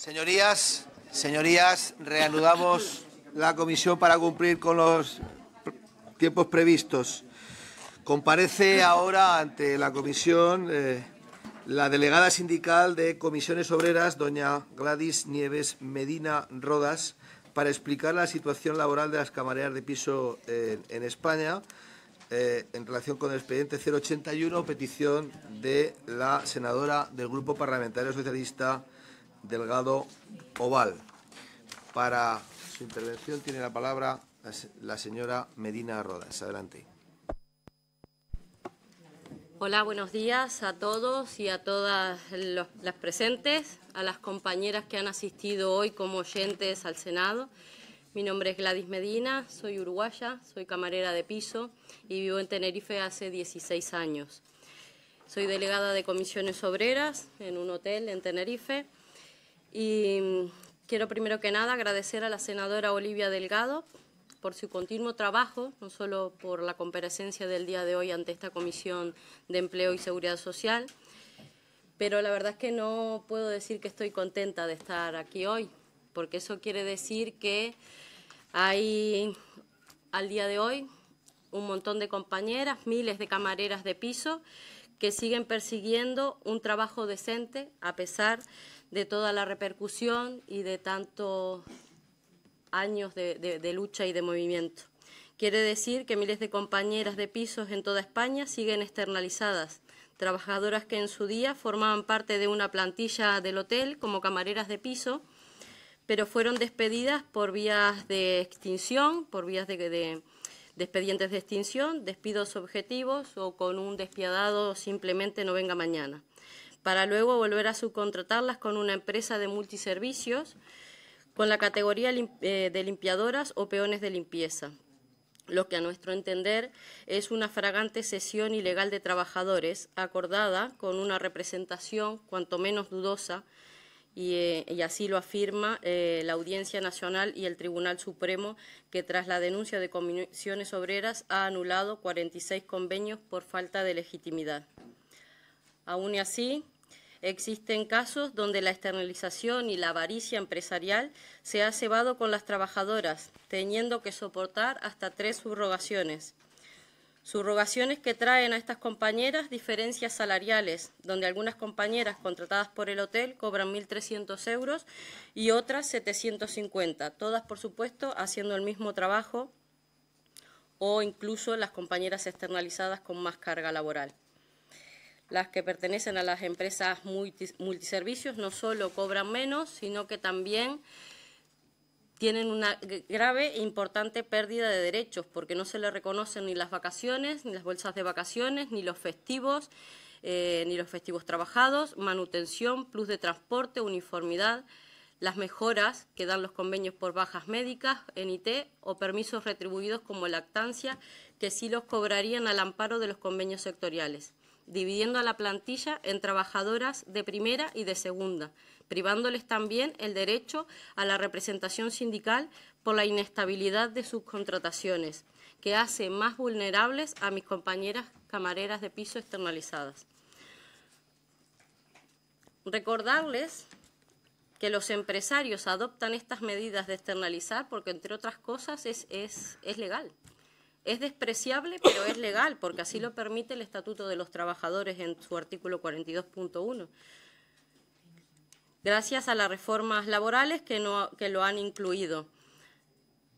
Señorías, señorías, reanudamos la comisión para cumplir con los tiempos previstos. Comparece ahora ante la comisión eh, la delegada sindical de Comisiones Obreras, doña Gladys Nieves Medina Rodas, para explicar la situación laboral de las camareras de piso eh, en, España eh, en relación con el expediente 081, petición de la senadora del Grupo Parlamentario Socialista Delgado Oval. Para su intervención tiene la palabra la señora Medina Rodas. Adelante. Hola, buenos días a todos y a todas las presentes, a las compañeras que han asistido hoy como oyentes al Senado. Mi nombre es Gladys Medina, soy uruguaya, soy camarera de piso y vivo en Tenerife hace 16 años. Soy delegada de comisiones obreras en un hotel en Tenerife y mm, quiero primero que nada agradecer a la senadora Olivia Delgado por su continuo trabajo, no solo por la comparecencia del día de hoy ante esta Comisión de Empleo y Seguridad Social, pero la verdad es que no puedo decir que estoy contenta de estar aquí hoy, porque eso quiere decir que hay al día de hoy un montón de compañeras, miles de camareras de piso que siguen persiguiendo un trabajo decente a pesar de toda la repercusión y de tantos años de, lucha y de movimiento. Quiere decir que miles de compañeras de pisos en toda España siguen externalizadas, trabajadoras que en su día formaban parte de una plantilla del hotel como camareras de piso, pero fueron despedidas por vías de extinción, por vías de, de, expedientes de extinción, despidos objetivos o con un despiadado simplemente no venga mañana para luego volver a subcontratarlas con una empresa de multiservicios con la categoría eh, de limpiadoras o peones de limpieza, lo que a nuestro entender es una fragante cesión ilegal de trabajadores acordada con una representación cuanto menos dudosa y, eh, así lo afirma eh, la Audiencia Nacional y el Tribunal Supremo que tras la denuncia de comisiones obreras ha anulado 46 convenios por falta de legitimidad. Aún así, existen casos donde la externalización y la avaricia empresarial se ha cebado con las trabajadoras, teniendo que soportar hasta tres subrogaciones. Subrogaciones que traen a estas compañeras diferencias salariales, donde algunas compañeras contratadas por el hotel cobran 1.300 euros y otras 750, todas por supuesto haciendo el mismo trabajo o incluso las compañeras externalizadas con más carga laboral las que pertenecen a las empresas multiservicios no solo cobran menos, sino que también tienen una grave e importante pérdida de derechos, porque no se les reconocen ni las vacaciones, ni las bolsas de vacaciones, ni los festivos, eh, ni los festivos trabajados, manutención, plus de transporte, uniformidad, las mejoras que dan los convenios por bajas médicas en o permisos retribuidos como lactancia, que sí los cobrarían al amparo de los convenios sectoriales dividiendo a la plantilla en trabajadoras de primera y de segunda, privándoles también el derecho a la representación sindical por la inestabilidad de sus contrataciones, que hace más vulnerables a mis compañeras camareras de piso externalizadas. Recordarles que los empresarios adoptan estas medidas de externalizar porque, entre otras cosas, es, es legal. Es despreciable, pero es legal, porque así lo permite el Estatuto de los Trabajadores en su artículo 42.1 gracias a las reformas laborales que, no, que lo han incluido.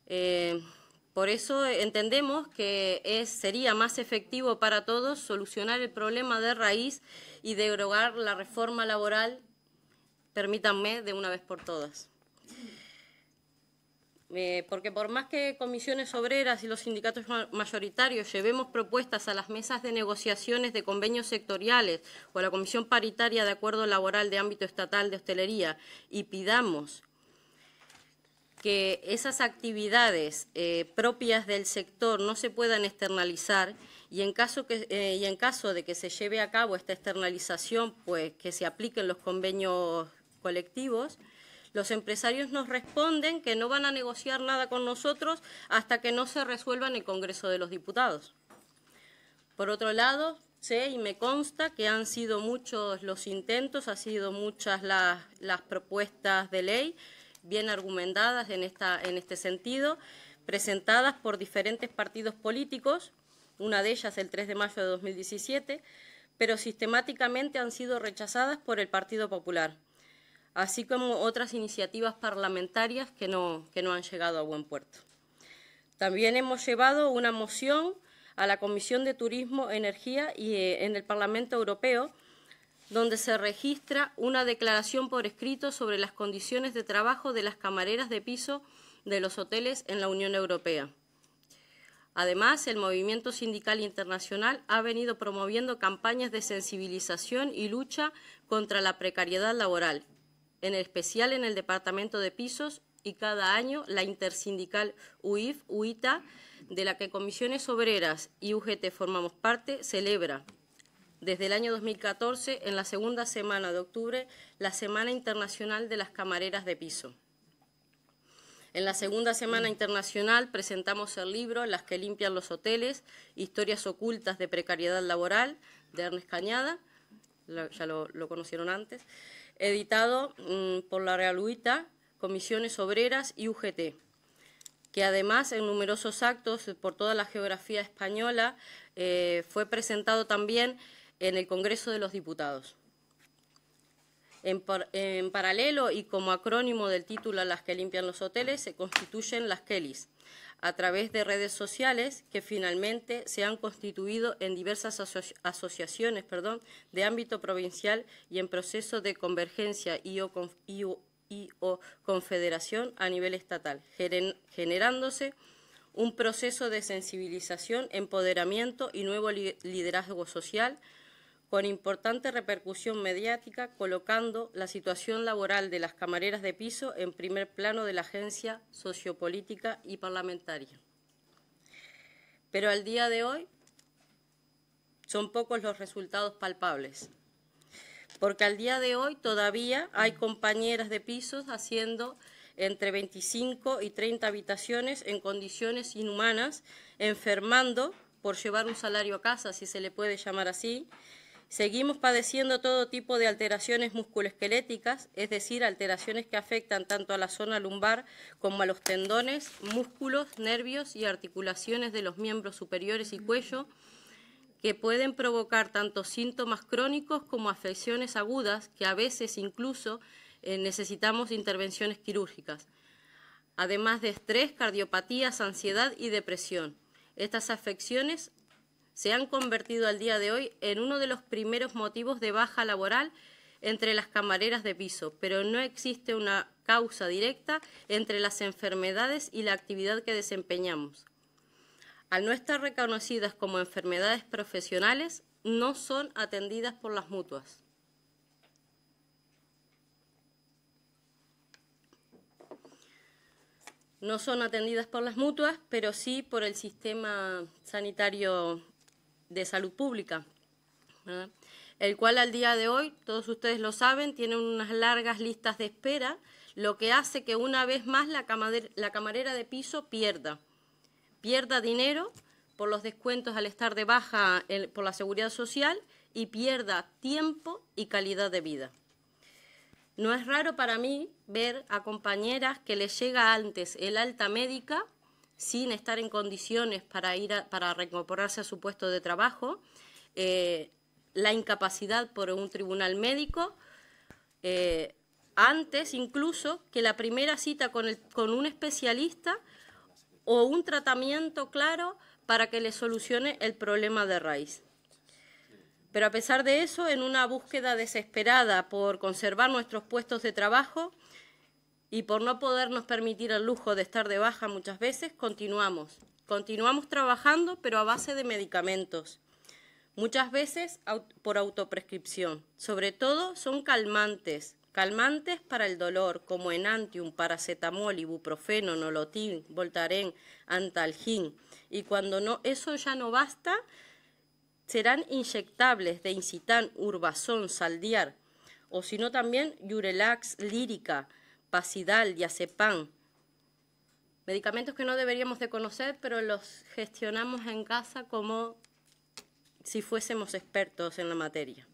Eh, por eso entendemos que sería más efectivo para todos solucionar el problema de raíz y derogar la reforma laboral, permítanme, de una vez por todas. Eh, porque por más que comisiones obreras y los sindicatos mayoritarios llevemos propuestas a las mesas de negociaciones de convenios sectoriales o a la Comisión Paritaria de Acuerdo Laboral de Ámbito Estatal de Hostelería y pidamos que esas actividades eh, propias del sector no se puedan externalizar y en, caso eh, y en caso de que se lleve a cabo esta externalización, pues que se apliquen los convenios colectivos, los empresarios nos responden que no van a negociar nada con nosotros hasta que no se resuelva en el Congreso de los Diputados. Por otro lado, sé y me consta que han sido muchos los intentos, han sido muchas las, propuestas de ley, bien argumentadas en, en este sentido, presentadas por diferentes partidos políticos, una de ellas el 3 de mayo de 2017, pero sistemáticamente han sido rechazadas por el Partido Popular así como otras iniciativas parlamentarias que no, han llegado a buen puerto. También hemos llevado una moción a la Comisión de Turismo, Energía y eh, en el Parlamento Europeo, donde se registra una declaración por escrito sobre las condiciones de trabajo de las camareras de piso de los hoteles en la Unión Europea. Además, el movimiento sindical internacional ha venido promoviendo campañas de sensibilización y lucha contra la precariedad laboral, en especial en el departamento de pisos y cada año la intersindical UIF, UITA, de la que comisiones obreras y UGT formamos parte, celebra desde el año 2014, en la segunda semana de octubre, la Semana Internacional de las Camareras de Piso. En la segunda semana internacional presentamos el libro Las que limpian los hoteles, historias ocultas de precariedad laboral, de Ernest Cañada, ya lo, conocieron antes editado mm, por la Real Comisiones Obreras y UGT, que además en numerosos actos por toda la geografía española eh, fue presentado también en el Congreso de los Diputados. En, paralelo y como acrónimo del título a las que limpian los hoteles se constituyen las Kellys, a través de redes sociales que finalmente se han constituido en diversas asociaciones perdón, de ámbito provincial y en proceso de convergencia y o, confederación a nivel estatal, generándose un proceso de sensibilización, empoderamiento y nuevo liderazgo social con importante repercusión mediática, colocando la situación laboral de las camareras de piso en primer plano de la agencia sociopolítica y parlamentaria. Pero al día de hoy son pocos los resultados palpables, porque al día de hoy todavía hay compañeras de pisos haciendo entre 25 y 30 habitaciones en condiciones inhumanas, enfermando por llevar un salario a casa, si se le puede llamar así, Seguimos padeciendo todo tipo de alteraciones musculoesqueléticas, es decir, alteraciones que afectan tanto a la zona lumbar como a los tendones, músculos, nervios y articulaciones de los miembros superiores y cuello, que pueden provocar tanto síntomas crónicos como afecciones agudas, que a veces incluso eh, necesitamos intervenciones quirúrgicas, además de estrés, cardiopatías, ansiedad y depresión. Estas afecciones se han convertido al día de hoy en uno de los primeros motivos de baja laboral entre las camareras de piso, pero no existe una causa directa entre las enfermedades y la actividad que desempeñamos. Al no estar reconocidas como enfermedades profesionales, no son atendidas por las mutuas. no son atendidas por las mutuas, pero sí por el sistema sanitario de Salud Pública, el cual al día de hoy, todos ustedes lo saben, tiene unas largas listas de espera, lo que hace que una vez más la, camarera de piso pierda, pierda dinero por los descuentos al estar de baja por la seguridad social y pierda tiempo y calidad de vida. No es raro para mí ver a compañeras que les llega antes el alta médica sin estar en condiciones para ir a, para reincorporarse a su puesto de trabajo, eh, la incapacidad por un tribunal médico, eh, antes incluso que la primera cita con un especialista o un tratamiento claro para que le solucione el problema de raíz. Pero a pesar de eso, en una búsqueda desesperada por conservar nuestros puestos de trabajo, y por no podernos permitir el lujo de estar de baja muchas veces, continuamos. Continuamos trabajando, pero a base de medicamentos. Muchas veces por autoprescripción. Sobre todo son calmantes. Calmantes para el dolor, como enantium, paracetamol, ibuprofeno, nolotín, voltaren, antalgin. Y cuando no, eso ya no basta, serán inyectables de incitan, urbazón, saldiar. O si no también, yurelax, lírica, Pasidal, Acepan, medicamentos que no deberíamos de conocer, pero los gestionamos en casa como si fuésemos expertos en la materia.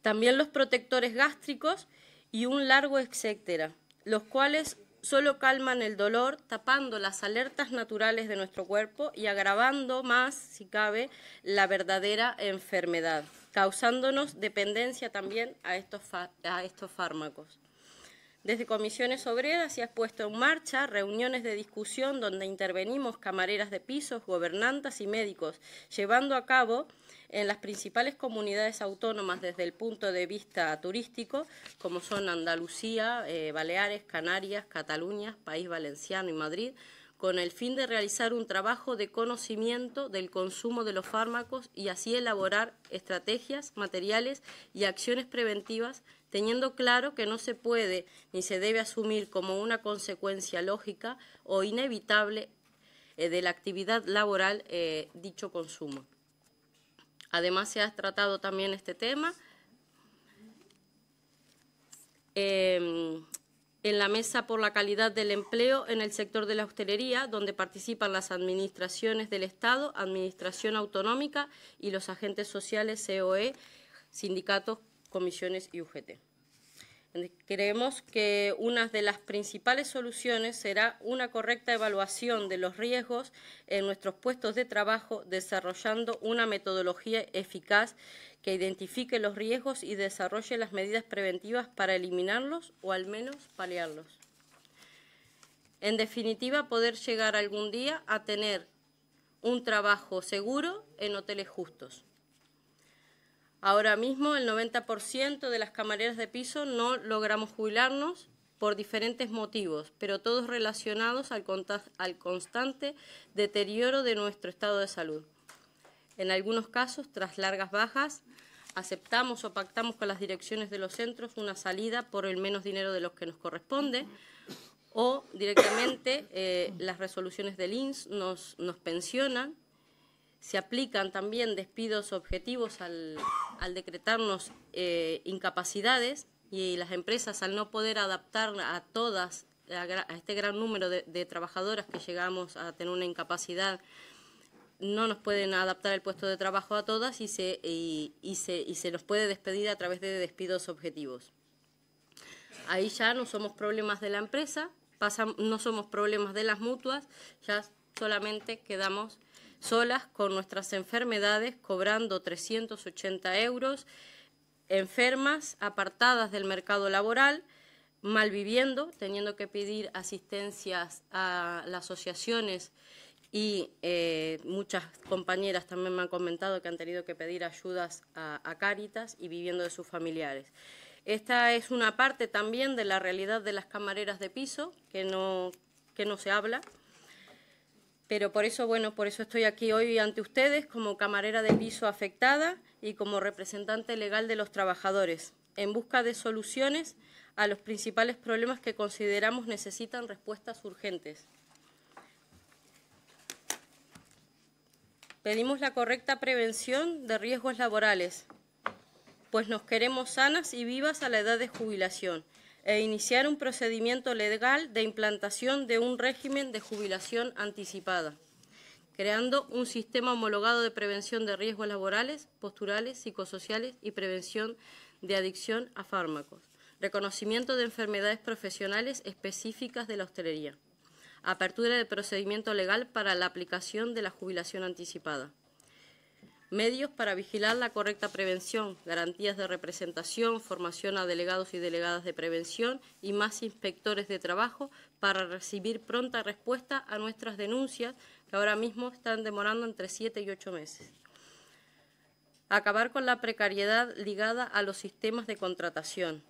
También los protectores gástricos y un largo etcétera, los cuales solo calman el dolor, tapando las alertas naturales de nuestro cuerpo y agravando más, si cabe, la verdadera enfermedad, causándonos dependencia también a estos fármacos. Desde comisiones obreras se ha puesto en marcha reuniones de discusión donde intervenimos camareras de pisos, gobernantas y médicos, llevando a cabo en las principales comunidades autónomas desde el punto de vista turístico, como son Andalucía, eh, Baleares, Canarias, Cataluña, País Valenciano y Madrid, con el fin de realizar un trabajo de conocimiento del consumo de los fármacos y así elaborar estrategias, materiales y acciones preventivas teniendo claro que no se puede ni se debe asumir como una consecuencia lógica o inevitable eh, de la actividad laboral eh, dicho consumo. Además, se ha tratado también este tema em, en la Mesa por la Calidad del Empleo en el sector de la hostelería, donde participan las administraciones del Estado, Administración Autonómica y los agentes sociales, COE, sindicatos comisiones y UGT. Creemos que una de las principales soluciones será una correcta evaluación de los riesgos en nuestros puestos de trabajo, desarrollando una metodología eficaz que identifique los riesgos y desarrolle las medidas preventivas para eliminarlos o al menos paliarlos. En definitiva, poder llegar algún día a tener un trabajo seguro en hoteles justos. Ahora mismo el 90% de las camareras de piso no logramos jubilarnos por diferentes motivos, pero todos relacionados al, constante deterioro de nuestro estado de salud. En algunos casos, tras largas bajas, aceptamos o pactamos con las direcciones de los centros una salida por el menos dinero de los que nos corresponde o directamente eh, las resoluciones del INS nos pensionan se aplican también despidos objetivos al, decretarnos eh, incapacidades y las empresas al no poder adaptar a todas, a, este gran número de, trabajadoras que llegamos a tener una incapacidad, no nos pueden adaptar el puesto de trabajo a todas y se, y, se, y se nos puede despedir a través de despidos objetivos. Ahí ya no somos problemas de la empresa, no somos problemas de las mutuas, ya solamente quedamos solas con nuestras enfermedades, cobrando 380 euros, enfermas, apartadas del mercado laboral, malviviendo, teniendo que pedir asistencias a las asociaciones y eh, muchas compañeras también me han comentado que han tenido que pedir ayudas a, a Cáritas y viviendo de sus familiares. Esta es una parte también de la realidad de las camareras de piso que que no se habla pero por eso, bueno, por eso estoy aquí hoy ante ustedes como camarera de piso afectada y como representante legal de los trabajadores, en busca de soluciones a los principales problemas que consideramos necesitan respuestas urgentes. Pedimos la correcta prevención de riesgos laborales, pues nos queremos sanas y vivas a la edad de jubilación e iniciar un procedimiento legal de implantación de un régimen de jubilación anticipada, creando un sistema homologado de prevención de riesgos laborales, posturales, psicosociales y prevención de adicción a fármacos, reconocimiento de enfermedades profesionales específicas de la hostelería, apertura de procedimiento legal para la aplicación de la jubilación anticipada medios para vigilar la correcta prevención, garantías de representación, formación a delegados y delegadas de prevención y más inspectores de trabajo para recibir pronta respuesta a nuestras denuncias que ahora mismo están demorando entre siete y ocho meses. Acabar con la precariedad ligada a los sistemas de contratación,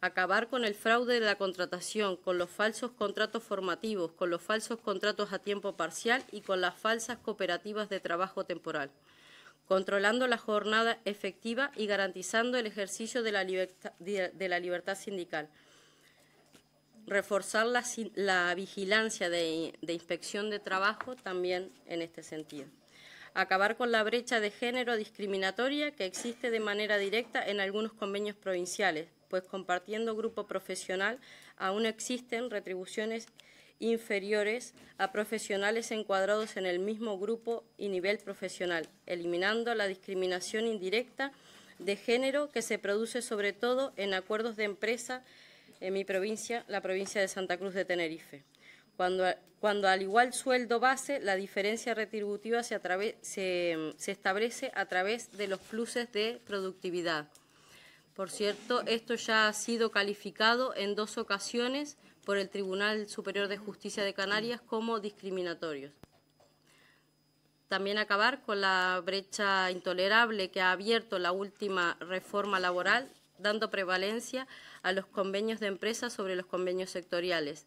acabar con el fraude de la contratación, con los falsos contratos formativos, con los falsos contratos a tiempo parcial y con las falsas cooperativas de trabajo temporal controlando la jornada efectiva y garantizando el ejercicio de la, libertad, sindical. Reforzar la, vigilancia de, de inspección de trabajo también en este sentido. Acabar con la brecha de género discriminatoria que existe de manera directa en algunos convenios provinciales, pues compartiendo grupo profesional aún existen retribuciones inferiores a profesionales encuadrados en el mismo grupo y nivel profesional, eliminando la discriminación indirecta de género que se produce sobre todo en acuerdos de empresa en mi provincia, la provincia de Santa Cruz de Tenerife. Cuando, al igual sueldo base, la diferencia retributiva se, se establece a través de los pluses de productividad. Por cierto, esto ya ha sido calificado en dos ocasiones por el Tribunal Superior de Justicia de Canarias como discriminatorios. También acabar con la brecha intolerable que ha abierto la última reforma laboral, dando prevalencia a los convenios de empresa sobre los convenios sectoriales,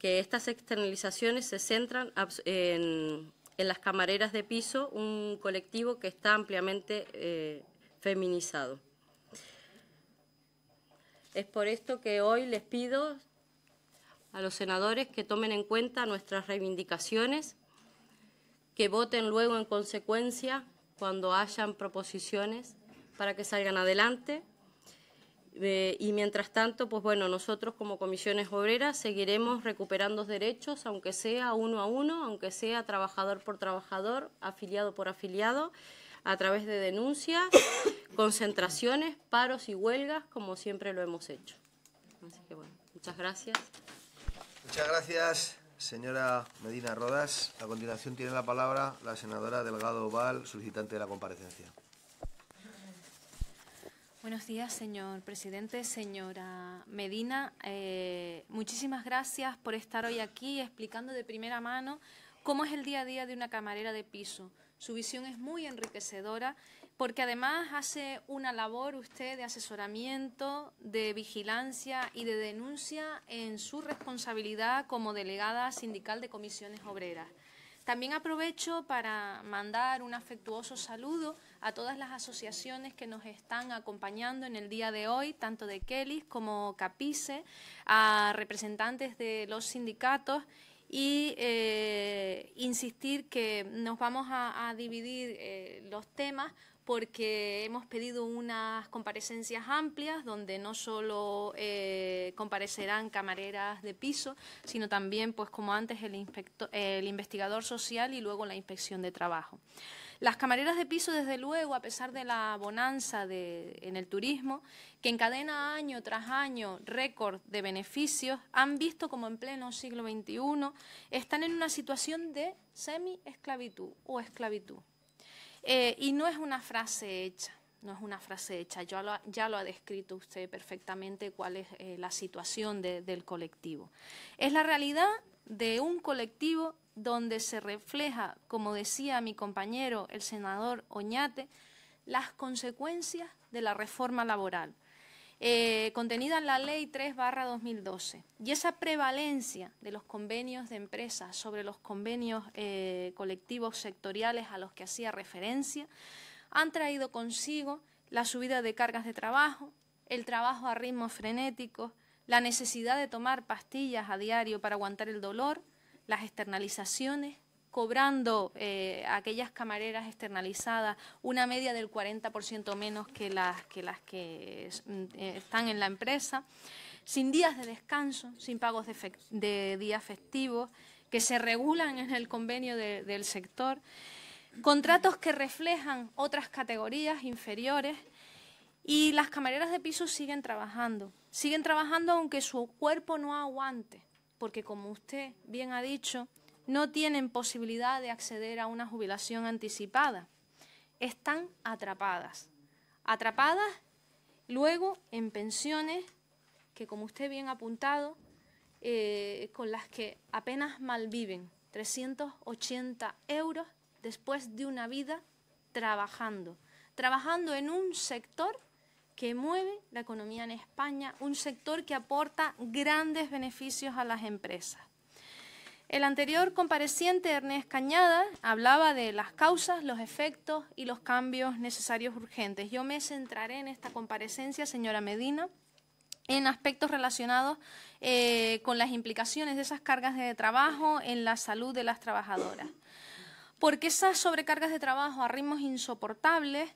que estas externalizaciones se centran en, las camareras de piso, un colectivo que está ampliamente eh, feminizado. Es por esto que hoy les pido a los senadores que tomen en cuenta nuestras reivindicaciones, que voten luego en consecuencia cuando hayan proposiciones para que salgan adelante. Eh, y mientras tanto, pues bueno, nosotros como comisiones obreras seguiremos recuperando derechos, aunque sea uno a uno, aunque sea trabajador por trabajador, afiliado por afiliado a través de denuncias, concentraciones, paros y huelgas, como siempre lo hemos hecho. Así que bueno, muchas gracias. Muchas gracias, señora Medina Rodas. A continuación tiene la palabra la senadora Delgado Oval, solicitante de la comparecencia. Buenos días, señor presidente, señora Medina. Eh, muchísimas gracias por estar hoy aquí explicando de primera mano cómo es el día a día de una camarera de piso. Su visión es muy enriquecedora porque además hace una labor usted de asesoramiento, de vigilancia y de denuncia en su responsabilidad como delegada sindical de comisiones obreras. También aprovecho para mandar un afectuoso saludo a todas las asociaciones que nos están acompañando en el día de hoy, tanto de Kelly como Capice, a representantes de los sindicatos y eh, insistir que nos vamos a, dividir eh, los temas porque hemos pedido unas comparecencias amplias donde no solo eh, comparecerán camareras de piso, sino también, pues como antes, el, el investigador social y luego la inspección de trabajo. Las camareras de piso, desde luego, a pesar de la bonanza en el turismo, que encadena año tras año récord de beneficios, han visto como en pleno siglo XXI están en una situación de semi-esclavitud o esclavitud. Eh, y no es una frase hecha, no es una frase hecha, ya lo, ya lo ha descrito usted perfectamente cuál es eh, la situación del colectivo. Es la realidad de un colectivo donde se refleja, como decía mi compañero el senador Oñate, las consecuencias de la reforma laboral, eh, contenida en la Ley 3-2012, y esa prevalencia de los convenios de empresas sobre los convenios eh, colectivos sectoriales a los que hacía referencia, han traído consigo la subida de cargas de trabajo, el trabajo a ritmos frenéticos, la necesidad de tomar pastillas a diario para aguantar el dolor, las externalizaciones, cobrando a eh, aquellas camareras externalizadas una media del 40% menos que las que, las que mm, eh, están en la empresa, sin días de descanso, sin pagos de, días festivos, que se regulan en el convenio del sector, contratos que reflejan otras categorías inferiores y las camareras de piso siguen trabajando. Siguen trabajando aunque su cuerpo no aguante, porque como usted bien ha dicho, no tienen posibilidad de acceder a una jubilación anticipada. Están atrapadas. Atrapadas luego en pensiones que, como usted bien ha apuntado, eh, con las que apenas malviven. 380 euros después de una vida trabajando. Trabajando en un sector que mueve la economía en España, un sector que aporta grandes beneficios a las empresas. El anterior compareciente, Ernest Cañada, hablaba de las causas, los efectos y los cambios necesarios urgentes. Yo me centraré en esta comparecencia, señora Medina, en aspectos relacionados eh, con las implicaciones de esas cargas de trabajo en la salud de las trabajadoras. Porque esas sobrecargas de trabajo a ritmos insoportables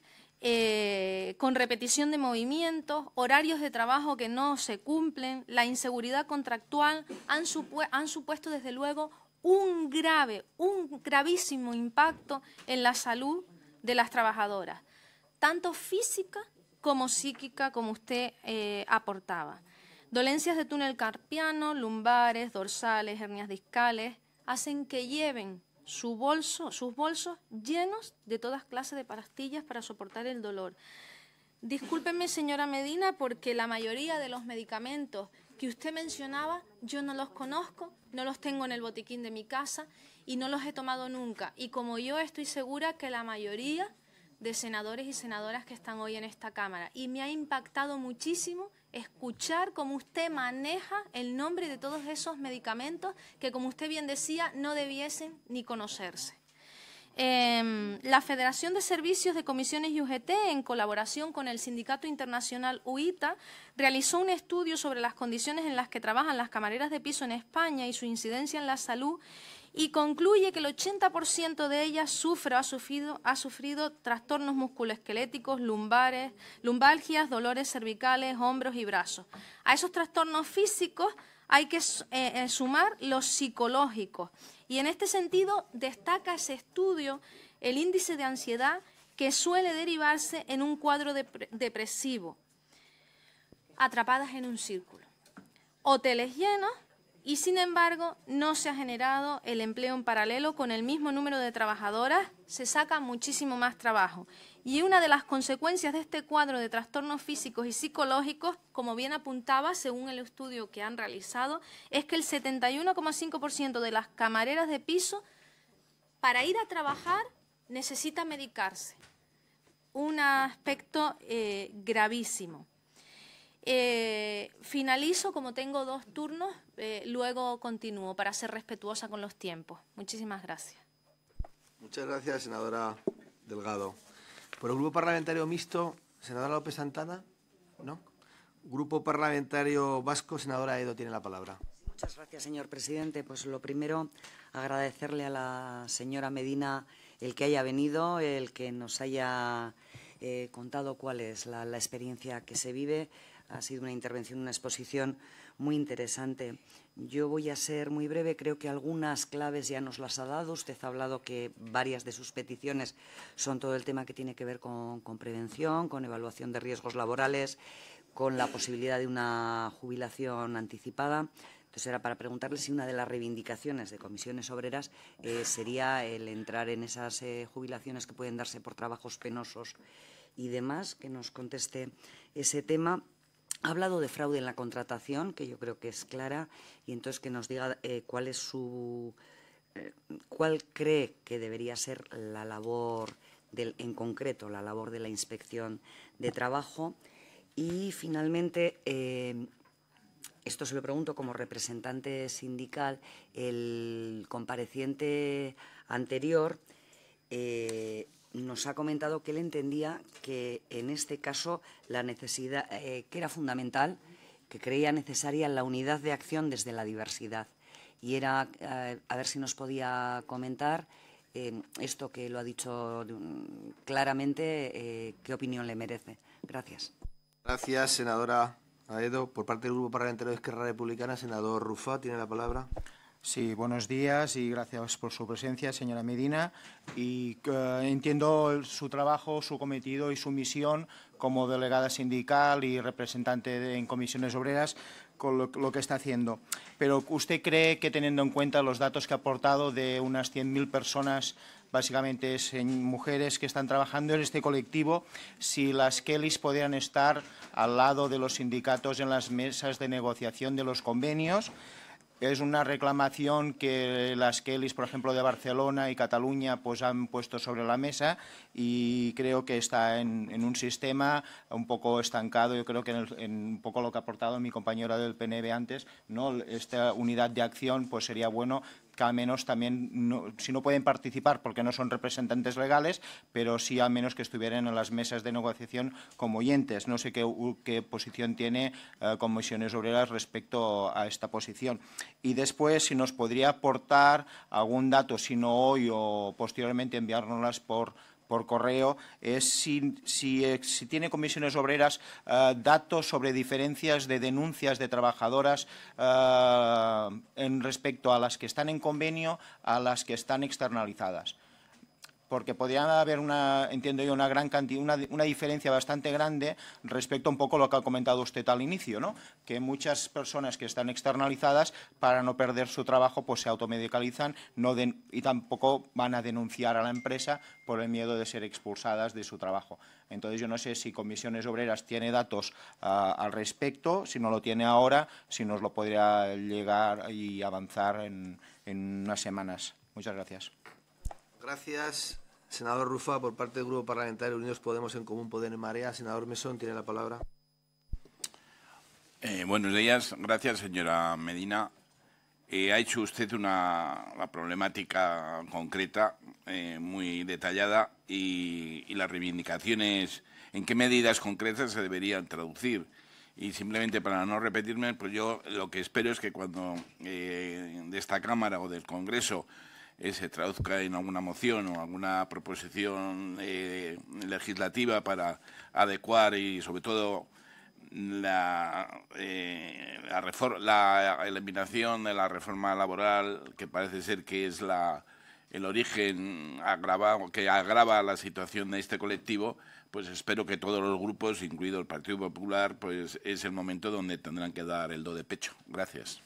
eh, con repetición de movimientos, horarios de trabajo que no se cumplen, la inseguridad contractual, han, supuesto desde luego un grave, un gravísimo impacto en la salud de las trabajadoras, tanto física como psíquica, como usted eh, aportaba. Dolencias de túnel carpiano, lumbares, dorsales, hernias discales, hacen que lleven bolso, sus bolsos llenos de todas clases de pastillas para soportar el dolor. Discúlpenme, señora Medina, porque la mayoría de los medicamentos que usted mencionaba yo no los conozco, no los tengo en el botiquín de mi casa y no los he tomado nunca. Y como yo estoy segura que la mayoría de senadores y senadoras que están hoy en esta Cámara. Y me ha impactado muchísimo escuchar cómo usted maneja el nombre de todos esos medicamentos que, como usted bien decía, no debiesen ni conocerse. Em, la Federación de Servicios de Comisiones y UGT, en colaboración con el Sindicato Internacional UITA, realizó un estudio sobre las condiciones en las que trabajan las camareras de piso en España y su incidencia en la salud y concluye que el 80% de ellas sufre o ha sufrido, ha sufrido trastornos musculoesqueléticos, lumbares, lumbalgias, dolores cervicales, hombros y brazos. A esos trastornos físicos hay que eh, eh, sumar los psicológicos. Y en este sentido destaca ese estudio el índice de ansiedad que suele derivarse en un cuadro depresivo, atrapadas en un círculo. Hoteles llenos, y sin embargo no se ha generado el empleo en paralelo con el mismo número de trabajadoras, se saca muchísimo más trabajo. Y una de las consecuencias de este cuadro de trastornos físicos y psicológicos, como bien apuntaba según el estudio que han realizado, es que el 71,5% de las camareras de piso para ir a trabajar necesita medicarse. Un aspecto eh, gravísimo. Eh, finalizo, como tengo dos turnos, eh, luego continúo para ser respetuosa con los tiempos. Muchísimas gracias. Muchas gracias, senadora Delgado. Por el Grupo Parlamentario Mixto, senadora López Santana, ¿no? Grupo Parlamentario Vasco, senadora Edo tiene la palabra. Muchas gracias, señor presidente. Pues lo primero, agradecerle a la señora Medina el que haya venido, el que nos haya eh, contado cuál es la experiencia que se vive ha sido una intervención, una exposición muy interesante. Yo voy a ser muy breve, creo que algunas claves ya nos las ha dado. Usted ha hablado que varias de sus peticiones son todo el tema que tiene que ver con, prevención, con evaluación de riesgos laborales, con la posibilidad de una jubilación anticipada. Entonces era para preguntarle si una de las reivindicaciones de comisiones obreras eh, sería el entrar en esas eh, jubilaciones que pueden darse por trabajos penosos y demás, que nos conteste ese tema. Ha hablado de fraude en la contratación, que yo creo que es clara, y entonces que nos diga eh, cuál es su. Eh, cuál cree que debería ser la labor, en concreto, la labor de la inspección de trabajo. Y finalmente, eh, esto se lo pregunto como representante sindical, el compareciente anterior nos ha comentado que él entendía que en este caso la necesidad, eh, que era fundamental, que creía necesaria la unidad de acción desde la diversidad. Y era, eh, a ver si nos podía comentar eh, esto que lo ha dicho claramente, qué opinión le merece. Gracias. Gracias, senadora Aedo. Por parte del Grupo Parlamentario de Esquerra Republicana, senador Rufa, tiene la palabra. Sí, buenos días y gracias por su presencia, señora Medina. Y eh, entiendo su trabajo, su cometido y su misión como delegada sindical y representante en comisiones obreras con lo, que está haciendo. Pero ¿usted cree que teniendo en cuenta los datos que ha aportado de unas 100.000 personas, básicamente en mujeres que están trabajando en este colectivo, si las Kellys podrían estar al lado de los sindicatos en las mesas de negociación de los convenios? es una reclamación que las Kellys, por ejemplo, de Barcelona y Cataluña, pues han puesto sobre la mesa y creo que está en, un sistema un poco estancado. Yo creo que en, en, un poco lo que ha aportado mi compañera del PNB antes, no esta unidad de acción, pues sería bueno que al menos también, si no pueden participar porque no son representantes legales, pero sí al menos que estuvieran en las mesas de negociación como oyentes. No sé qué, posición tiene eh, Comisiones Obreras respecto a esta posición. Y después, si nos podría aportar algún dato, si no hoy o posteriormente enviárnoslas por por correo es si, eh, tiene comisiones obreras eh, datos sobre diferencias de denuncias de trabajadoras eh, en respecto a las que están en convenio a las que están externalizadas porque podría haber una, entiendo yo, una gran cantidad, una, diferencia bastante grande respecto un poco a lo que ha comentado usted al inicio, ¿no? Que muchas personas que están externalizadas, para no perder su trabajo, pues se automedicalizan no y tampoco van a denunciar a la empresa por el miedo de ser expulsadas de su trabajo. Entonces, yo no sé si Comisiones Obreras tiene datos ah, al respecto, si no lo tiene ahora, si nos lo podría llegar y avanzar en, en unas semanas. Muchas gracias. Gracias. Senador Rufa, por parte del Grupo Parlamentario Unidos Podemos en Común Poder en Marea. Senador Mesón, tiene la palabra. Eh, buenos días. Gracias, señora Medina. Eh, ha hecho usted una, problemática concreta, eh, muy detallada, y, y, las reivindicaciones, en qué medidas concretas se deberían traducir. Y simplemente para no repetirme, pues yo lo que espero es que cuando de esta Cámara o del Congreso eh, se traduzca en alguna moción o alguna proposición eh, legislativa para adecuar y, sobre todo, la, eh, la, eliminación de la reforma laboral, que parece ser que es el origen agravado, que agrava la situación de este colectivo, pues espero que todos los grupos, incluido el Partido Popular, pues es el momento donde tendrán que dar el do de pecho. Gracias.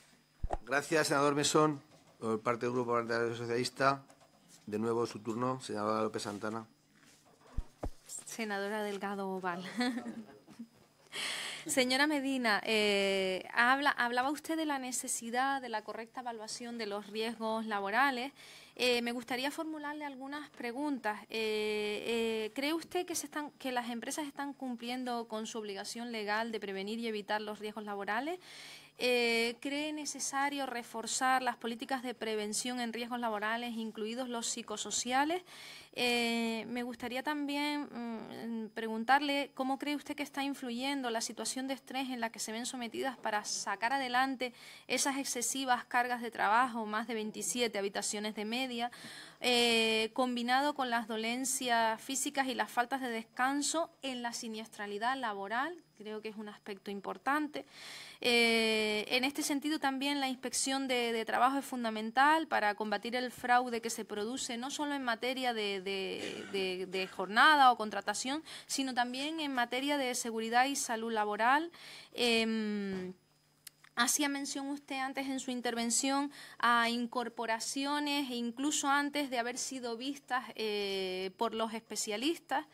Gracias, senador Mesón. Por parte del Grupo Parlamentario Socialista, de nuevo su turno, senadora López Santana. Senadora Delgado Oval. Señora Medina, eh, hablaba usted de la necesidad de la correcta evaluación de los riesgos laborales. Eh, me gustaría formularle algunas preguntas. Eh, ¿Cree usted que, se están, que las empresas están cumpliendo con su obligación legal de prevenir y evitar los riesgos laborales? Eh, cree necesario reforzar las políticas de prevención en riesgos laborales, incluidos los psicosociales. Eh, me gustaría también mm, preguntarle cómo cree usted que está influyendo la situación de estrés en la que se ven sometidas para sacar adelante esas excesivas cargas de trabajo, más de 27 habitaciones de media, eh, combinado con las dolencias físicas y las faltas de descanso en la siniestralidad laboral creo que es un aspecto importante. Eh, en este sentido también la inspección de, trabajo es fundamental para combatir el fraude que se produce no solo en materia de, jornada o contratación, sino también en materia de seguridad y salud laboral. Em, hacía mención usted antes en su intervención a incorporaciones, e incluso antes de haber sido vistas eh, por los especialistas.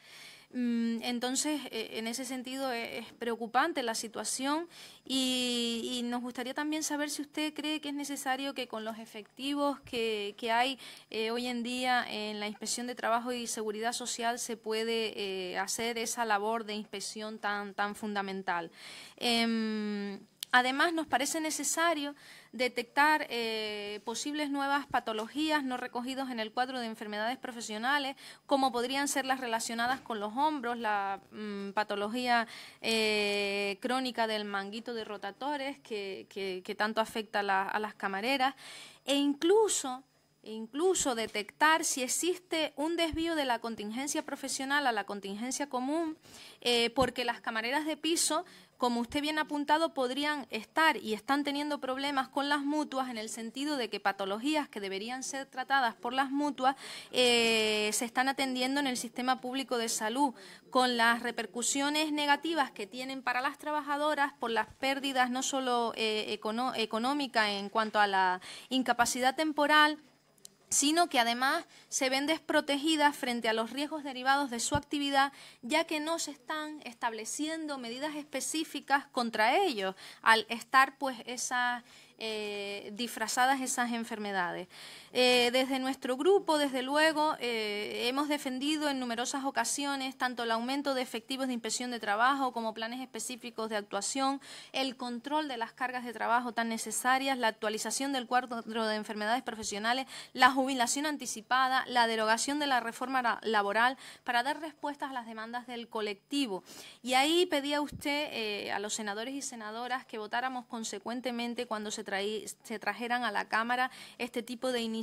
Mm, entonces, eh, en ese sentido e, es preocupante la situación y, nos gustaría también saber si usted cree que es necesario que con los efectivos que, hay eh, hoy en día en la Inspección de Trabajo y Seguridad Social se puede eh, hacer esa labor de inspección tan, tan fundamental. Em, Además, nos parece necesario detectar eh, posibles nuevas patologías no recogidas en el cuadro de enfermedades profesionales, como podrían ser las relacionadas con los hombros, la mm, patología eh, crónica del manguito de rotadores que, tanto afecta a, las camareras, e incluso e incluso detectar si existe un desvío de la contingencia profesional a la contingencia común, eh, porque las camareras de piso como usted bien ha apuntado, podrían estar y están teniendo problemas con las mutuas en el sentido de que patologías que deberían ser tratadas por las mutuas eh, se están atendiendo en el sistema público de salud, con las repercusiones negativas que tienen para las trabajadoras por las pérdidas no solo eh, económicas en cuanto a la incapacidad temporal, sino que además se ven desprotegidas frente a los riesgos derivados de su actividad, ya que no se están estableciendo medidas específicas contra ellos al estar pues esas eh, disfrazadas esas enfermedades. Eh, desde nuestro grupo, desde luego, eh, hemos defendido en numerosas ocasiones tanto el aumento de efectivos de inspección de trabajo como planes específicos de actuación, el control de las cargas de trabajo tan necesarias, la actualización del cuadro de enfermedades profesionales, la jubilación anticipada, la derogación de la reforma laboral para dar respuestas a las demandas del colectivo. Y ahí pedía usted eh, a los senadores y senadoras que votáramos consecuentemente cuando se trajeran a la Cámara este tipo de iniciativas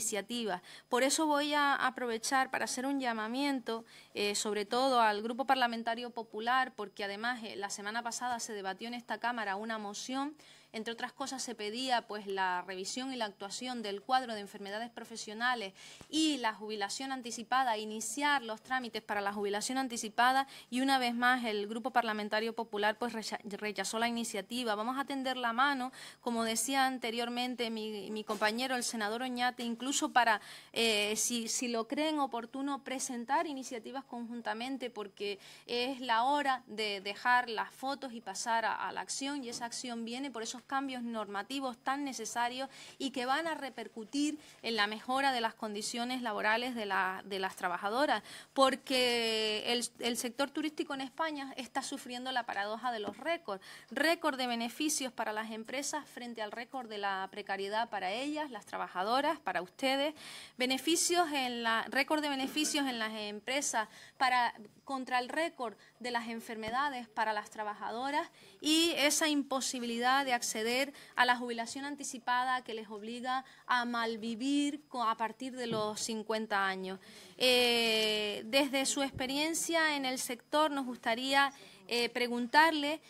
por eso voy a aprovechar para hacer un llamamiento, eh, sobre todo al Grupo Parlamentario Popular, porque además eh, la semana pasada se debatió en esta Cámara una moción entre otras cosas se pedía pues la revisión y la actuación del cuadro de enfermedades profesionales y la jubilación anticipada, iniciar los trámites para la jubilación anticipada y una vez más el Grupo Parlamentario Popular pues rechazó la iniciativa. Vamos a tender la mano, como decía anteriormente mi, compañero el senador Oñate, incluso para, eh, si, lo creen oportuno, presentar iniciativas conjuntamente porque es la hora de dejar las fotos y pasar a, a la acción y esa acción viene, por eso cambios normativos tan necesarios y que van a repercutir en la mejora de las condiciones laborales de, las trabajadoras, porque el, sector turístico en España está sufriendo la paradoja de los récords, récord de beneficios para las empresas frente al récord de la precariedad para ellas, las trabajadoras, para ustedes, beneficios en la récord de beneficios en las empresas para contra el récord de las enfermedades para las trabajadoras y esa imposibilidad de acceder a la jubilación anticipada que les obliga a malvivir a partir de los 50 años. Eh, desde su experiencia en el sector nos gustaría eh, preguntarle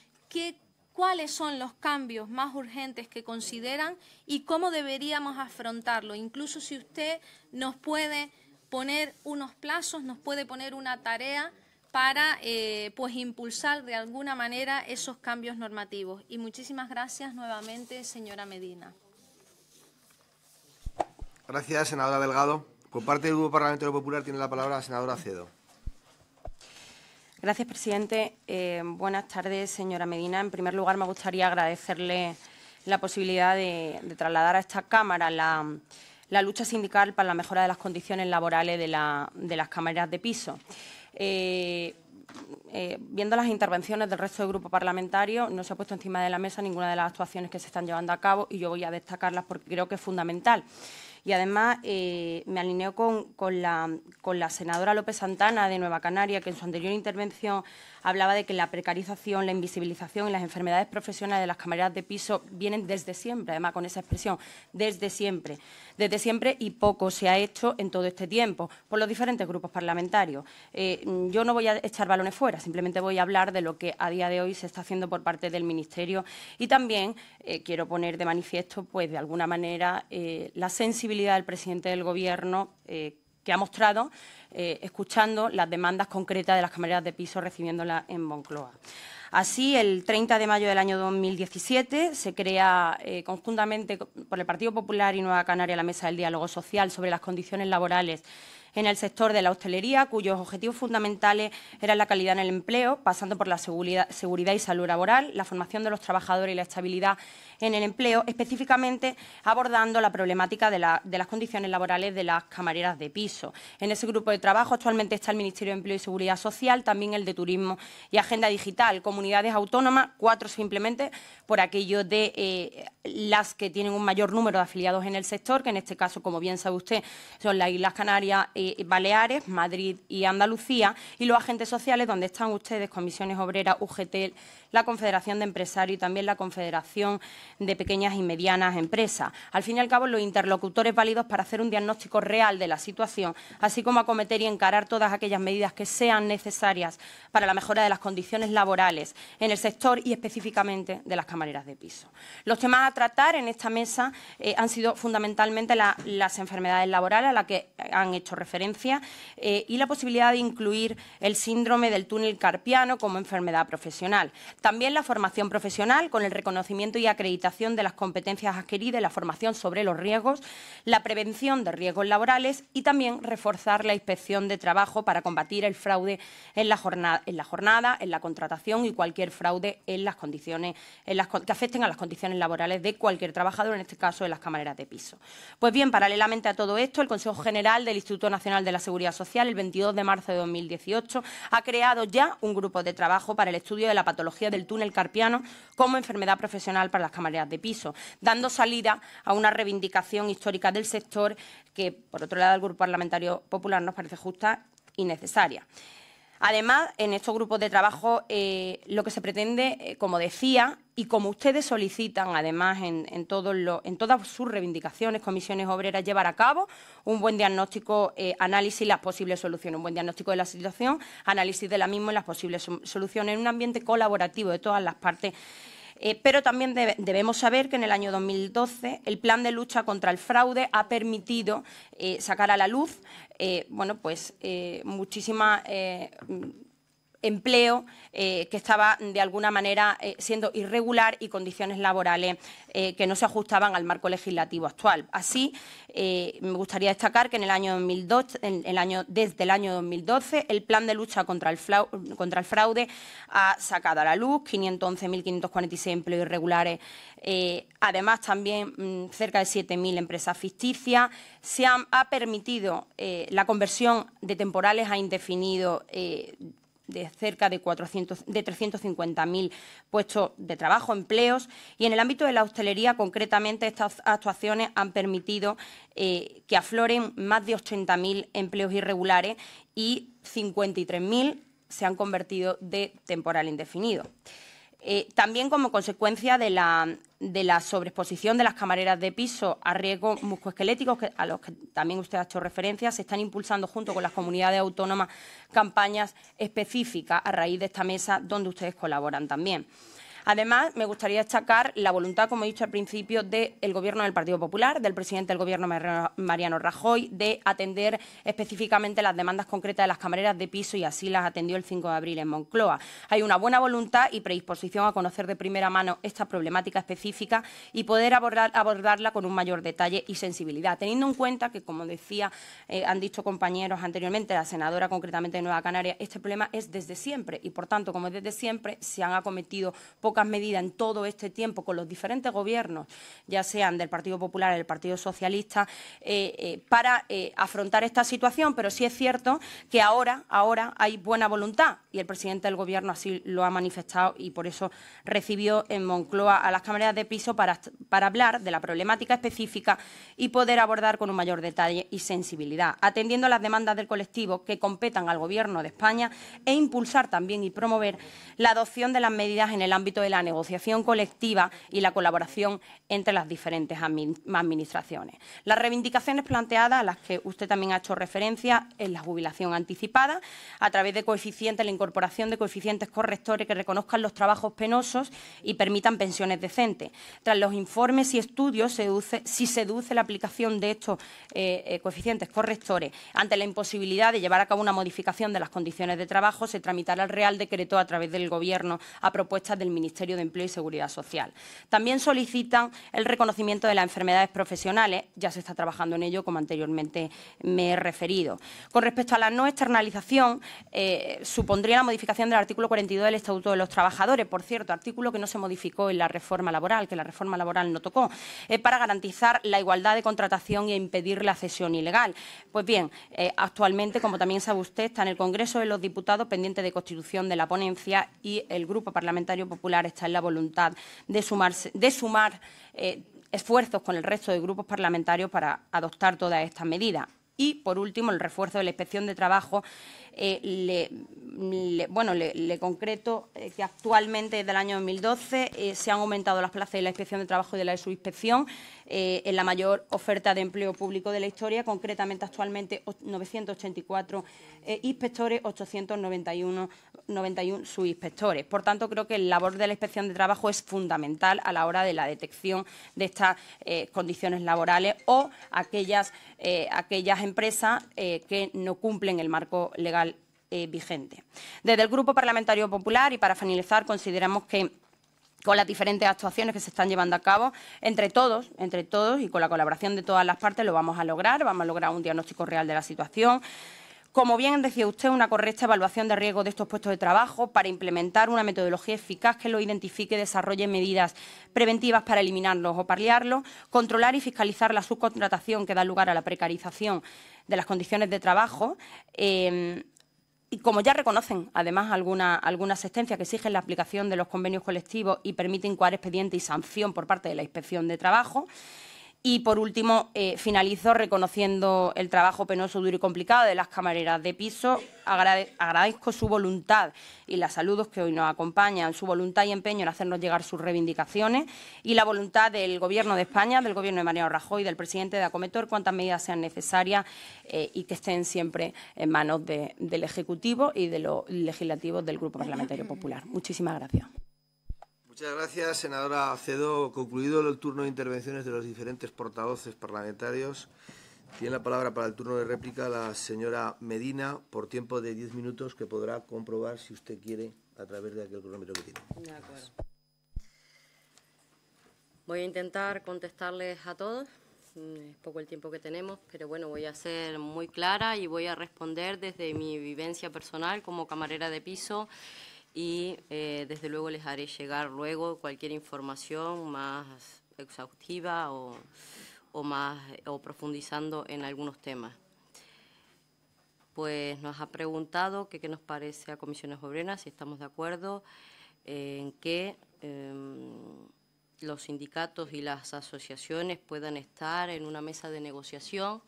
cuáles son los cambios más urgentes que consideran y cómo deberíamos afrontarlo. Incluso si usted nos puede poner unos plazos, nos puede poner una tarea para eh, pues impulsar de alguna manera esos cambios normativos. Y muchísimas gracias nuevamente, señora Medina. Gracias, senadora Delgado. Por parte del Grupo Parlamentario Popular tiene la palabra la senadora Cedo. Gracias, presidente. Eh, buenas tardes, señora Medina. En primer lugar, me gustaría agradecerle la posibilidad de, trasladar a esta Cámara la, lucha sindical para la mejora de las condiciones laborales de las cámaras de piso. Eh, eh, viendo las intervenciones del resto del grupo parlamentario, no se ha puesto encima de la mesa ninguna de las actuaciones que se están llevando a cabo y yo voy a destacarlas porque creo que es fundamental. Y además eh, me alineo con, la, con la senadora López Santana de Nueva Canaria, que en su anterior intervención hablaba de que la precarización, la invisibilización y las enfermedades profesionales de las camareras de piso vienen desde siempre, además con esa expresión, desde siempre. Desde siempre y poco se ha hecho en todo este tiempo por los diferentes grupos parlamentarios. Eh, yo no voy a echar balones fuera, simplemente voy a hablar de lo que a día de hoy se está haciendo por parte del Ministerio y también eh, quiero poner de manifiesto, pues de alguna manera, eh, la sensibilidad del presidente del Gobierno que ha mostrado eh, escuchando las demandas concretas de las camareras de piso recibiéndolas en Moncloa. Así, el 30 de mayo del año 2017 se crea eh, conjuntamente por el Partido Popular y Nueva Canaria la Mesa del Diálogo Social sobre las condiciones laborales en el sector de la hostelería, cuyos objetivos fundamentales eran la calidad en el empleo, pasando por la seguridad y salud laboral, la formación de los trabajadores y la estabilidad en el empleo, específicamente abordando la problemática de, las condiciones laborales de las camareras de piso. En ese grupo de trabajo actualmente está el Ministerio de Empleo y Seguridad Social, también el de Turismo y Agenda Digital, comunidades autónomas, cuatro simplemente por aquello de eh, las que tienen un mayor número de afiliados en el sector, que en este caso, como bien sabe usted, son las Islas Canarias, eh, Baleares, Madrid y Andalucía, y los agentes sociales, donde están ustedes, comisiones obreras, UGT, la Confederación de Empresarios y también la Confederación de Pequeñas y Medianas Empresas. Al fin y al cabo, los interlocutores válidos para hacer un diagnóstico real de la situación, así como acometer y encarar todas aquellas medidas que sean necesarias para la mejora de las condiciones laborales en el sector y específicamente de las camareras de piso. Los temas a tratar en esta mesa eh, han sido fundamentalmente las enfermedades laborales a las que han hecho referencia eh, y la posibilidad de incluir el síndrome del túnel carpiano como enfermedad profesional. También la formación profesional con el reconocimiento y acreditación de las competencias adquiridas, la formación sobre los riesgos, la prevención de riesgos laborales y también reforzar la inspección de trabajo para combatir el fraude en la jornada, en la, jornada, en la contratación y cualquier fraude en las condiciones en las, que afecten a las condiciones laborales de cualquier trabajador, en este caso de las camareras de piso. Pues bien, paralelamente a todo esto, el Consejo General del Instituto Nacional de la Seguridad Social, el 22 de marzo de 2018, ha creado ya un grupo de trabajo para el estudio de la patología del túnel carpiano como enfermedad profesional para las camareras de piso, dando salida a una reivindicación histórica del sector que, por otro lado, el Grupo Parlamentario Popular nos parece justa y necesaria. Además, en estos grupos de trabajo eh, lo que se pretende, eh, como decía, y como ustedes solicitan, además, en, en, todas sus reivindicaciones, comisiones obreras, llevar a cabo un buen diagnóstico, eh, análisis y las posibles soluciones, un buen diagnóstico de la situación, análisis de la misma y las posibles soluciones, en un ambiente colaborativo de todas las partes eh, pero también debemos saber que en el año 2012 el plan de lucha contra el fraude ha permitido eh, sacar a la luz eh, bueno, pues, muchísimas empleo eh, que estaba de alguna manera eh, siendo irregular y condiciones laborales eh, que no se ajustaban al marco legislativo actual. Así, me gustaría destacar que en el año desde el año 2012 el plan de lucha contra el, fraude ha sacado a la luz 511.546 empleos irregulares, además también mm, cerca de 7.000 empresas ficticias. Se ha permitido la conversión de temporales a indefinidos de cerca de, 350.000 puestos de trabajo, empleos, y en el ámbito de la hostelería, concretamente, estas actuaciones han permitido eh, que afloren más de 80.000 empleos irregulares y 53.000 se han convertido de temporal indefinido. Eh, también como consecuencia de la, sobreexposición de las camareras de piso a riesgos muscoesqueléticos, a los que también usted ha hecho referencia, se están impulsando junto con las comunidades autónomas campañas específicas a raíz de esta mesa donde ustedes colaboran también. Además, me gustaría destacar la voluntad, como he dicho al principio, del Gobierno del Partido Popular, del presidente del Gobierno Mariano Rajoy, de atender específicamente las demandas concretas de las camareras de piso y así las atendió el 5 de abril en Moncloa. Hay una buena voluntad y predisposición a conocer de primera mano esta problemática específica y poder abordarla con un mayor detalle y sensibilidad, teniendo en cuenta que, como decía, eh, han dicho compañeros anteriormente, la senadora concretamente de Nueva Canaria, este problema es desde siempre y, por tanto, como es desde siempre, se han acometido pocas medidas en todo este tiempo con los diferentes gobiernos, ya sean del Partido Popular, del Partido Socialista, eh, eh, para eh, afrontar esta situación, pero sí es cierto que ahora, ahora hay buena voluntad y el presidente del Gobierno así lo ha manifestado y por eso recibió en Moncloa a las cámaras de piso para, hablar de la problemática específica y poder abordar con un mayor detalle y sensibilidad, atendiendo a las demandas del colectivo que competan al Gobierno de España e impulsar también y promover la adopción de las medidas en el ámbito de la negociación colectiva y la colaboración entre las diferentes administraciones. Las reivindicaciones planteadas, a las que usted también ha hecho referencia, es la jubilación anticipada, a través de coeficientes, la incorporación de coeficientes correctores que reconozcan los trabajos penosos y permitan pensiones decentes. Tras los informes y estudios, si seduce la aplicación de estos eh, eh, coeficientes correctores ante la imposibilidad de llevar a cabo una modificación de las condiciones de trabajo, se tramitará el Real Decreto a través del Gobierno a propuestas del Ministerio de Empleo y Seguridad Social. También solicitan el reconocimiento de las enfermedades profesionales, ya se está trabajando en ello como anteriormente me he referido. Con respecto a la no externalización, eh, supondría la modificación del artículo 42 del Estatuto de los Trabajadores, por cierto, artículo que no se modificó en la reforma laboral, que la reforma laboral no tocó, eh, para garantizar la igualdad de contratación y impedir la cesión ilegal. Pues bien, eh, actualmente, como también sabe usted, está en el Congreso de los Diputados pendiente de constitución de la ponencia y el Grupo Parlamentario Popular está en la voluntad de, sumarse, de sumar eh, esfuerzos con el resto de grupos parlamentarios para adoptar todas estas medidas. Y, por último, el refuerzo de la inspección de trabajo eh, le, bueno, le, concreto eh, que actualmente desde el año 2012 eh, se han aumentado las plazas de la inspección de trabajo y de la subinspección en la mayor oferta de empleo público de la historia, concretamente actualmente 984 inspectores, 891 91 subinspectores. Por tanto, creo que el labor de la inspección de trabajo es fundamental a la hora de la detección de estas condiciones laborales o aquellas, aquellas empresas que no cumplen el marco legal eh, vigente. Desde el Grupo Parlamentario Popular y para finalizar consideramos que con las diferentes actuaciones que se están llevando a cabo, entre todos, entre todos y con la colaboración de todas las partes lo vamos a lograr, vamos a lograr un diagnóstico real de la situación, como bien decía usted, una correcta evaluación de riesgo de estos puestos de trabajo para implementar una metodología eficaz que lo identifique y desarrolle medidas preventivas para eliminarlos o paliarlos, controlar y fiscalizar la subcontratación que da lugar a la precarización de las condiciones de trabajo. Eh, y como ya reconocen además alguna, algunas sentencias que exigen la aplicación de los convenios colectivos y permiten cuar expediente y sanción por parte de la Inspección de Trabajo, y por último, eh, finalizo reconociendo el trabajo penoso, duro y complicado de las camareras de piso. agradezco su voluntad y las saludos que hoy nos acompañan, su voluntad y empeño en hacernos llegar sus reivindicaciones y la voluntad del Gobierno de España, del Gobierno de Mariano Rajoy, del presidente de Acometor, cuantas medidas sean necesarias eh, y que estén siempre en manos del Ejecutivo y de los legislativos del Grupo Parlamentario Popular. Muchísimas gracias. Muchas gracias, senadora Acedo. Concluido el turno de intervenciones de los diferentes portavoces parlamentarios, tiene la palabra para el turno de réplica la señora Medina por tiempo de 10 minutos que podrá comprobar si usted quiere a través de aquel cronómetro que tiene. De acuerdo. Voy a intentar contestarles a todos. Mm, es poco el tiempo que tenemos, pero bueno, voy a ser muy clara y voy a responder desde mi vivencia personal como camarera de piso y eh, desde luego les haré llegar luego cualquier información más exhaustiva o, más o profundizando en algunos temas. Pues nos ha preguntado qué nos parece a Comisiones Obreras, si estamos de acuerdo eh, en que em, los sindicatos y las asociaciones puedan estar en una mesa de negociación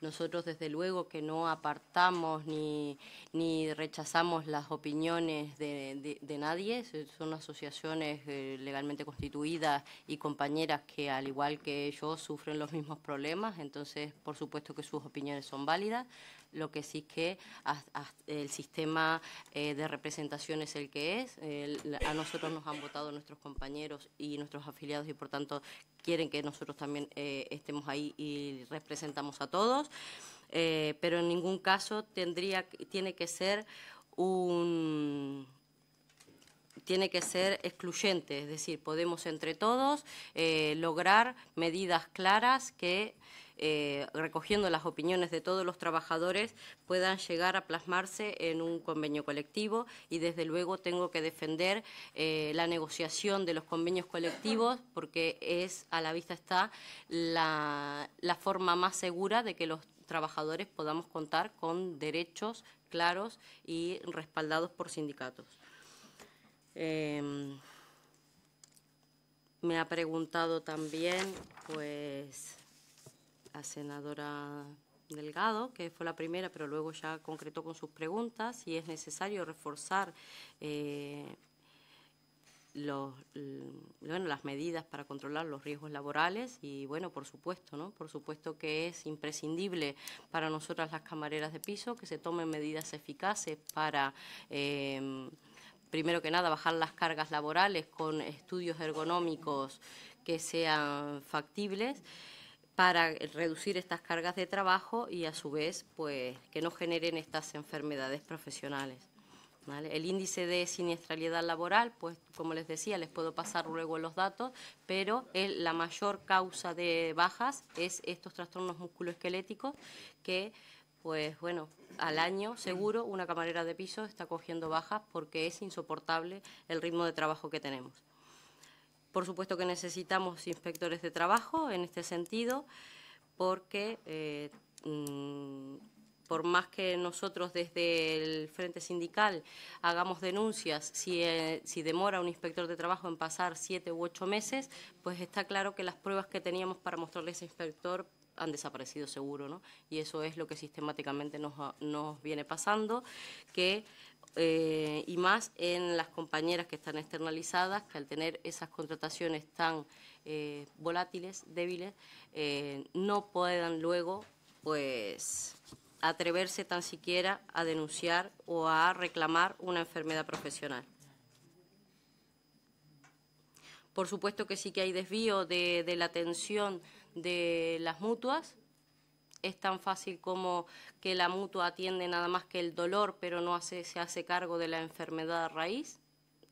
nosotros desde luego que no apartamos ni, ni rechazamos las opiniones de, de, nadie, son asociaciones eh, legalmente constituidas y compañeras que al igual que yo sufren los mismos problemas, entonces por supuesto que sus opiniones son válidas. Lo que sí es que el sistema eh, de representación es el que es. a nosotros nos han votado nuestros compañeros y nuestros afiliados y por tanto quieren que nosotros también eh, estemos ahí y representamos a todos. Eh, pero en ningún caso tendría, tiene que ser un tiene que ser excluyente, es decir, podemos entre todos lograr medidas claras que eh, recogiendo las opiniones de todos los trabajadores, puedan llegar a plasmarse en un convenio colectivo y desde luego tengo que defender eh, la negociación de los convenios colectivos porque es, a la vista está, la, forma más segura de que los trabajadores podamos contar con derechos claros y respaldados por sindicatos. Em, me ha preguntado también, pues, senadora Delgado, que fue la primera, pero luego ya concretó con sus preguntas, si es necesario reforzar eh, los, las medidas para controlar los riesgos laborales y bueno, por supuesto, ¿no? Por supuesto que es imprescindible para nosotras las camareras de piso que se tomen medidas eficaces para... Em, primero que nada, bajar las cargas laborales con estudios ergonómicos que sean factibles para reducir estas cargas de trabajo y a su vez pues que no generen estas enfermedades profesionales. El índice de siniestralidad laboral, pues como les decía, les puedo pasar luego los datos, pero la mayor causa de bajas es estos trastornos musculoesqueléticos que pues bueno, al año seguro una camarera de piso está cogiendo bajas porque es insoportable el ritmo de trabajo que tenemos. Por supuesto que necesitamos inspectores de trabajo en este sentido, porque eh, mm, por más que nosotros desde el Frente Sindical hagamos denuncias, eh, si, demora un inspector de trabajo en pasar siete u ocho meses, pues está claro que las pruebas que teníamos para mostrarle a ese inspector han desaparecido seguro, ¿no? Y eso es lo que sistemáticamente nos, nos viene pasando, que eh, y más en las compañeras que están externalizadas, que al tener esas contrataciones tan eh, volátiles, débiles, eh, no puedan luego pues atreverse tan siquiera a denunciar o a reclamar una enfermedad profesional. Por supuesto que sí que hay desvío de la atención de las mutuas, es tan fácil como que la mutua atiende nada más que el dolor, pero no se hace cargo de la enfermedad a raíz.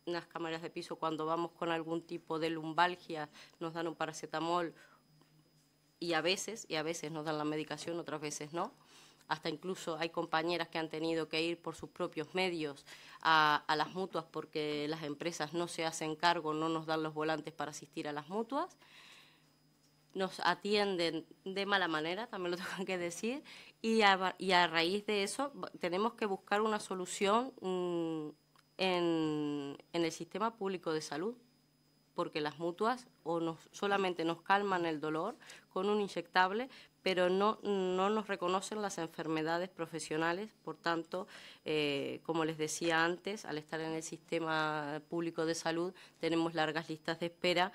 las cámaras de piso cuando vamos con algún tipo de lumbalgia nos dan un paracetamol y a veces, y a veces nos dan la medicación, otras veces no. Hasta incluso hay compañeras que han tenido que ir por sus propios medios a las mutuas porque las empresas no se hacen cargo, no nos dan los volantes para asistir a las mutuas nos atienden de mala manera, también lo tengo que decir, y a, raíz de eso tenemos que buscar una solución mm, en, el sistema público de salud, porque las mutuas o solamente nos calman el dolor con un inyectable, pero no, no nos reconocen las enfermedades profesionales, por tanto, eh, como les decía antes, al estar en el sistema público de salud tenemos largas listas de espera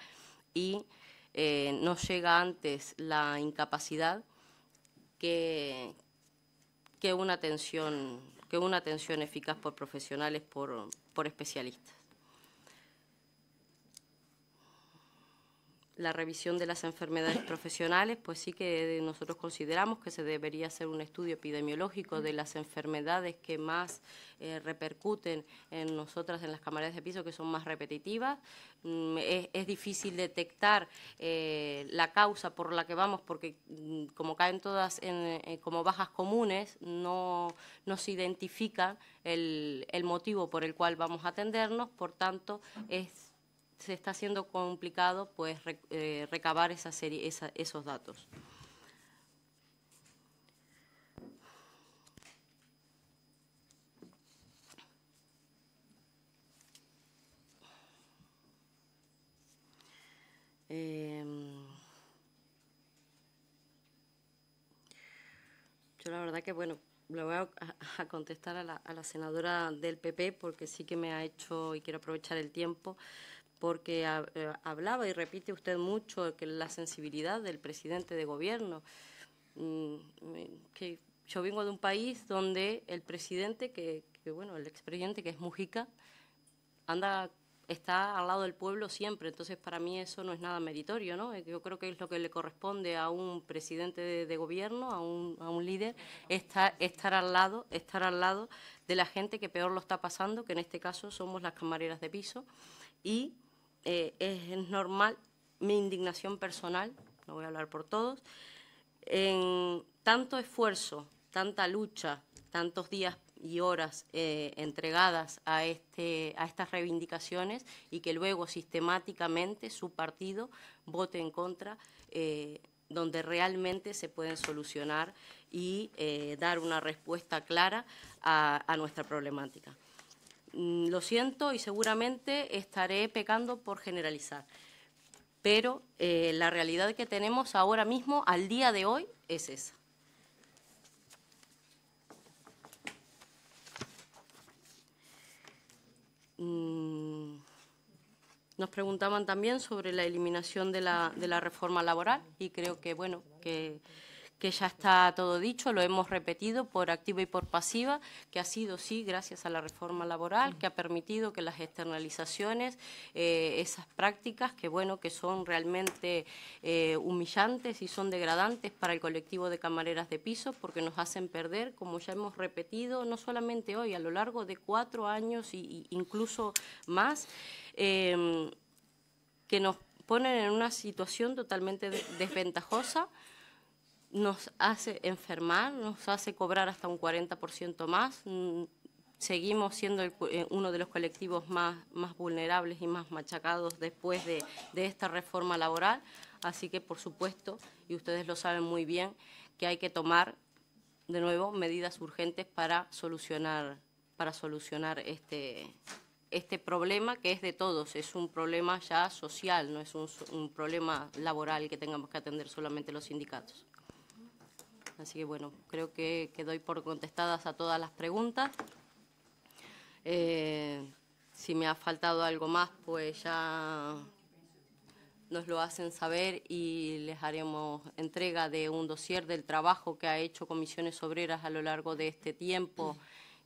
y eh, no llega antes la incapacidad que, que, una, atención, que una atención eficaz por profesionales, por especialistas. la revisión de las enfermedades profesionales, pues sí que eh, nosotros consideramos que se debería hacer un estudio epidemiológico de las enfermedades que más eh, repercuten en nosotras en las camaradas de piso, que son más repetitivas. Mm, es, difícil detectar eh, la causa por la que vamos, porque mm, como caen todas como bajas comunes, no, nos se identifica el, el motivo por el cual vamos a atendernos, por tanto, es se está haciendo complicado pues eh, recabar esa serie, esos datos. Em, yo la verdad que, bueno, le voy a, contestar a la, a la senadora del PP porque sí que me ha hecho, y quiero aprovechar el tiempo, porque eh, hablaba y repite usted mucho que la sensibilidad del presidente de gobierno, mm, eh, que yo vengo de un país donde el presidente, que, bueno, el expresidente que es Mujica, anda está al lado del pueblo siempre, entonces para mí eso no es nada meritorio, ¿no? Yo creo que es lo que le corresponde a un presidente de, de gobierno, a un, a un líder, estar, estar al lado, estar al lado de la gente que peor lo está pasando, que en este caso somos las camareras de piso, y eh, es normal mi indignación personal, no voy a hablar por todos, en tanto esfuerzo, tanta lucha, tantos días y horas eh, entregadas a, este, a estas reivindicaciones y que luego sistemáticamente su partido vote en contra, eh, donde realmente se pueden solucionar y dar una respuesta clara a nuestra problemática. Mm, lo siento y seguramente estaré pecando por generalizar. Pero eh, la realidad que tenemos ahora mismo, al día de hoy, es esa. Mm, nos preguntaban también sobre la eliminación de la reforma laboral y creo que, bueno, que que ya está todo dicho, lo hemos repetido por activa y por pasiva, que ha sido, sí, gracias a la reforma laboral, que ha permitido que las externalizaciones, eh, esas prácticas que, bueno, que son realmente eh, humillantes y son degradantes para el colectivo de camareras de piso, porque nos hacen perder, como ya hemos repetido, no solamente hoy, a lo largo de cuatro años e incluso más, em, que nos ponen en una situación totalmente desventajosa nos hace enfermar, nos hace cobrar hasta un 40% más. Mm, seguimos siendo eh, uno de los colectivos más, vulnerables y más machacados después de, esta reforma laboral. Así que, por supuesto, y ustedes lo saben muy bien, que hay que tomar de nuevo medidas urgentes para solucionar, para solucionar este, este problema que es de todos, es un problema ya social, no es un problema laboral que tengamos que atender solamente los sindicatos. Así que bueno, creo que, doy por contestadas a todas las preguntas. Eh, si me ha faltado algo más, pues ya nos lo hacen saber y les haremos entrega de un dossier del trabajo que ha hecho comisiones obreras a lo largo de este tiempo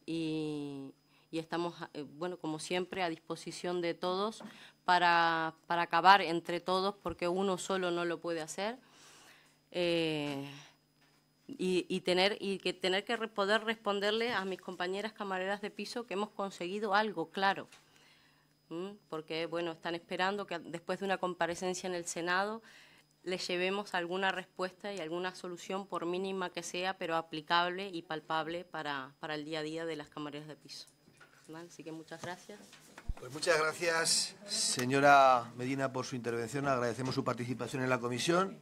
y, estamos, eh, bueno, como siempre, a disposición de todos para, acabar entre todos porque uno solo no lo puede hacer. Eh, y, tener y que tener que poder responderle a mis compañeras camareras de piso que hemos conseguido algo claro porque bueno están esperando que después de una comparecencia en el senado les llevemos alguna respuesta y alguna solución por mínima que sea pero aplicable y palpable para, para el día a día de las camareras de piso así que muchas gracias pues muchas gracias señora Medina por su intervención agradecemos su participación en la comisión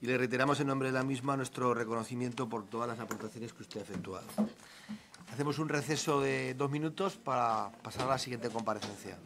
y le reiteramos en nombre de la misma nuestro reconocimiento por todas las aportaciones que usted ha efectuado. Hacemos un receso de dos minutos para pasar a la siguiente comparecencia.